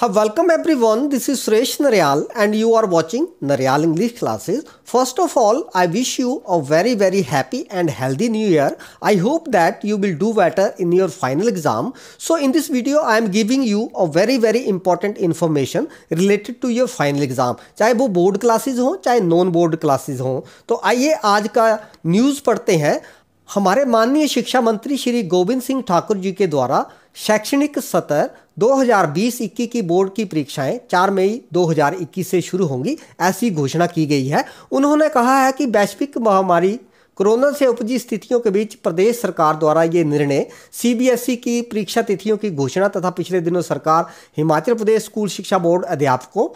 हा welcome everyone this is Suresh Nariyal and you are watching Nariyal English classes first of all I wish you a very very happy and healthy new year I hope that you will do better in your final exam so in this video I am giving you a very very important information related to your final exam चाहे वो board classes हों चाहे non board classes हों तो आइए आज का news पढ़ते हैं हमारे माननीय शिक्षा मंत्री श्री गोविंद सिंह ठाकुर जी के द्वारा शैक्षणिक सत्र 2020-21 की बोर्ड की परीक्षाएं 4 मई 2021 से शुरू होंगी ऐसी घोषणा की गई है उन्होंने कहा है कि वैश्विक महामारी कोरोना से उपजी स्थितियों के बीच प्रदेश सरकार द्वारा ये निर्णय सीबीएसई e की परीक्षा तिथियों की घोषणा तथा पिछले दिनों सरकार हिमाचल प्रदेश स्कूल शिक्षा बोर्ड अध्यापकों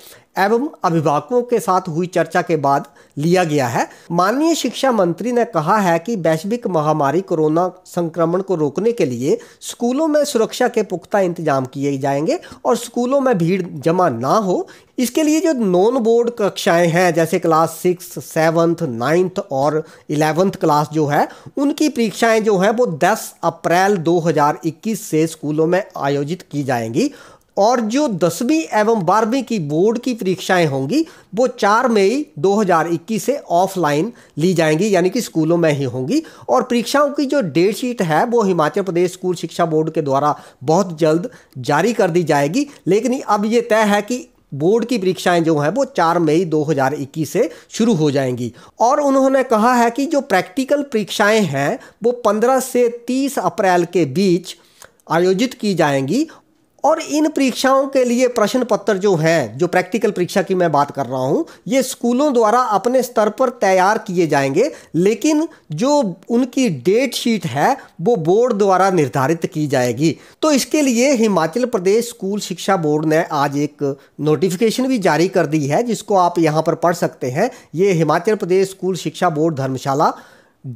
एवं अभिभावकों के साथ हुई चर्चा के बाद लिया गया है माननीय शिक्षा मंत्री ने कहा है कि वैश्विक महामारी कोरोना संक्रमण को रोकने के लिए स्कूलों में सुरक्षा के पुख्ता इंतजाम किए जाएंगे और स्कूलों में भीड़ जमा ना हो इसके लिए जो नॉन बोर्ड कक्षाएं हैं जैसे क्लास सिक्स सेवन्थ नाइन्थ और इलेवंथ क्लास जो है उनकी परीक्षाएं जो है वो 10 अप्रैल 2021 से स्कूलों में आयोजित की जाएंगी और जो दसवीं एवं बारहवीं की बोर्ड की परीक्षाएं होंगी वो 4 मई 2021 से ऑफलाइन ली जाएंगी यानी कि स्कूलों में ही होंगी और परीक्षाओं की जो डेट शीट है वो हिमाचल प्रदेश स्कूल शिक्षा बोर्ड के द्वारा बहुत जल्द जारी कर दी जाएगी लेकिन अब ये तय है कि बोर्ड की परीक्षाएं जो हैं वो 4 मई 2021 से शुरू हो जाएंगी और उन्होंने कहा है कि जो प्रैक्टिकल परीक्षाएं हैं वो 15 से 30 अप्रैल के बीच आयोजित की जाएंगी और इन परीक्षाओं के लिए प्रश्न पत्र जो हैं जो प्रैक्टिकल परीक्षा की मैं बात कर रहा हूँ ये स्कूलों द्वारा अपने स्तर पर तैयार किए जाएंगे लेकिन जो उनकी डेट शीट है वो बोर्ड द्वारा निर्धारित की जाएगी तो इसके लिए हिमाचल प्रदेश स्कूल शिक्षा बोर्ड ने आज एक नोटिफिकेशन भी जारी कर दी है जिसको आप यहाँ पर पढ़ सकते हैं ये हिमाचल प्रदेश स्कूल शिक्षा बोर्ड धर्मशाला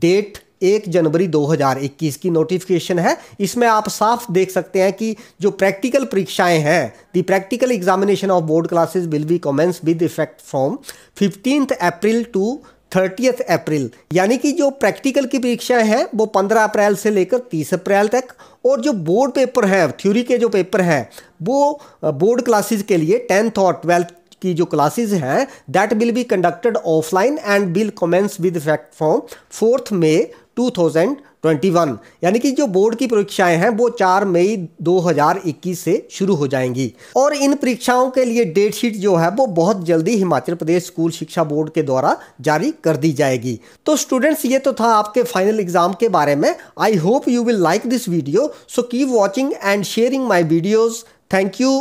डेट एक जनवरी 2021 की नोटिफिकेशन है इसमें आप साफ देख सकते हैं कि जो प्रैक्टिकल परीक्षाएं हैं the practical examination of board classes will be commence with effect from fifteenth April to thirtieth April यानी कि जो प्रैक्टिकल की परीक्षाएं हैं वो पंद्रह अप्रैल से लेकर तीस अप्रैल तक और जो बोर्ड पेपर हैं थ्योरी के जो पेपर हैं वो बोर्ड क्लासेज के लिए टेंथ और ट्वेल्थ की जो क्लासेज हैं that will be conducted offline and will commence with effect from fourth May 2021 यानी कि जो बोर्ड की परीक्षाएं हैं वो 4 मई 2021 से शुरू हो जाएंगी और इन परीक्षाओं के लिए डेट शीट जो है वो बहुत जल्दी हिमाचल प्रदेश स्कूल शिक्षा बोर्ड के द्वारा जारी कर दी जाएगी तो स्टूडेंट्स ये तो था आपके फाइनल एग्जाम के बारे में I hope you will like this video so keep watching and sharing my videos thank you